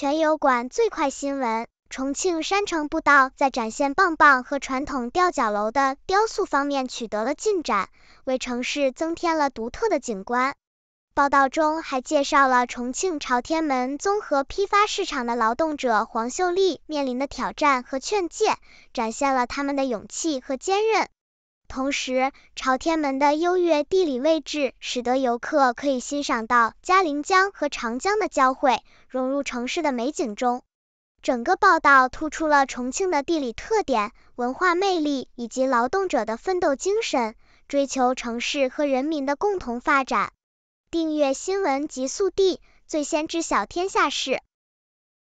全油管最快新闻：重庆山城步道在展现棒棒和传统吊脚楼的雕塑方面取得了进展，为城市增添了独特的景观。报道中还介绍了重庆朝天门综合批发市场的劳动者黄秀丽面临的挑战和劝诫，展现了他们的勇气和坚韧。同时，朝天门的优越地理位置，使得游客可以欣赏到嘉陵江和长江的交汇，融入城市的美景中。整个报道突出了重庆的地理特点、文化魅力以及劳动者的奋斗精神，追求城市和人民的共同发展。订阅新闻极速递，最先知晓天下事。